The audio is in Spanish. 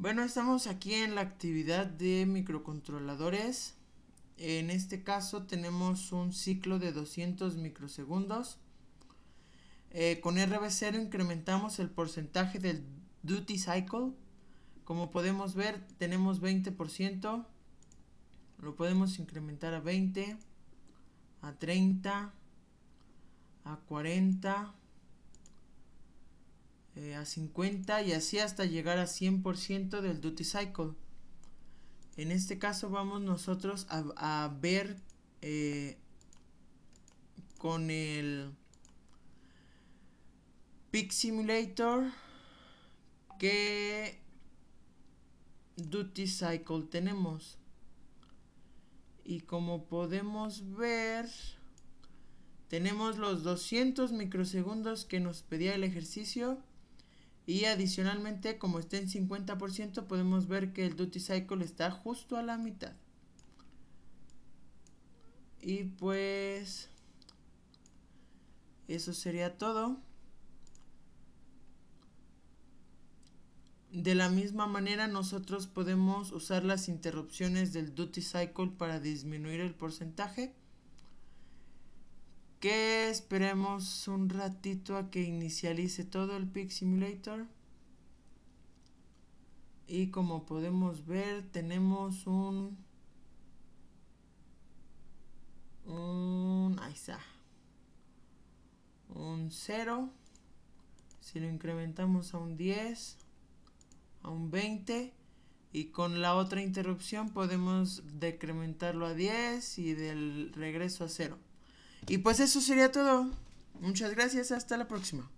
Bueno, estamos aquí en la actividad de microcontroladores. En este caso tenemos un ciclo de 200 microsegundos. Eh, con RB0 incrementamos el porcentaje del duty cycle. Como podemos ver, tenemos 20%. Lo podemos incrementar a 20, a 30, a 40, eh, a 50 y así hasta llegar a 100% del duty cycle. En este caso vamos nosotros a, ver eh, con el Peak Simulator qué duty cycle tenemos. Y como podemos ver, tenemos los 200 microsegundos que nos pedía el ejercicio y adicionalmente, como está en 50%, podemos ver que el duty cycle está justo a la mitad. Y pues eso sería todo. De la misma manera nosotros podemos usar las interrupciones del duty cycle para disminuir el porcentaje que esperemos un ratito a que inicialice todo el Peak Simulator. Y como podemos ver, tenemos un... Un... Ahí está. Un 0. Si lo incrementamos a un 10, a un 20. Y con la otra interrupción podemos decrementarlo a 10 y del regreso a 0. Y pues eso sería todo. Muchas gracias, hasta la próxima.